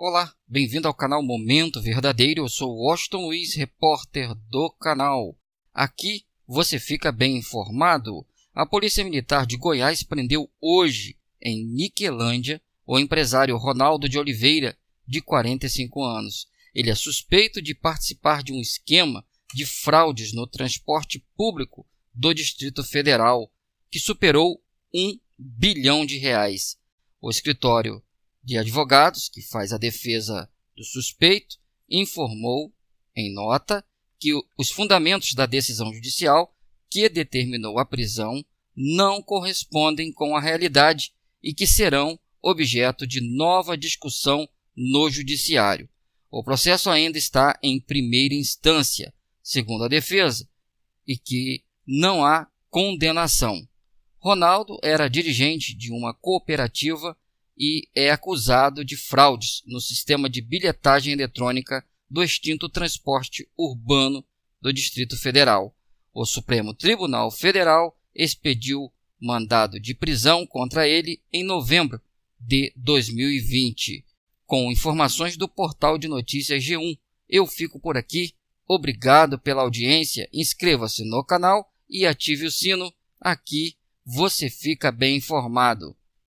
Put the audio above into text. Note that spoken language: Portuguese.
Olá, bem-vindo ao canal Momento Verdadeiro. Eu sou Washington Luiz, repórter do canal. Aqui você fica bem informado. A Polícia Militar de Goiás prendeu hoje, em Niquelândia, o empresário Ronaldo de Oliveira, de 45 anos. Ele é suspeito de participar de um esquema de fraudes no transporte público do Distrito Federal, que superou um bilhão de reais. O escritório de Advogados, que faz a defesa do suspeito, informou, em nota, que os fundamentos da decisão judicial que determinou a prisão não correspondem com a realidade e que serão objeto de nova discussão no Judiciário. O processo ainda está em primeira instância, segundo a defesa, e que não há condenação. Ronaldo era dirigente de uma cooperativa e é acusado de fraudes no sistema de bilhetagem eletrônica do extinto transporte urbano do Distrito Federal. O Supremo Tribunal Federal expediu mandado de prisão contra ele em novembro de 2020. Com informações do portal de notícias G1, eu fico por aqui. Obrigado pela audiência. Inscreva-se no canal e ative o sino. Aqui você fica bem informado.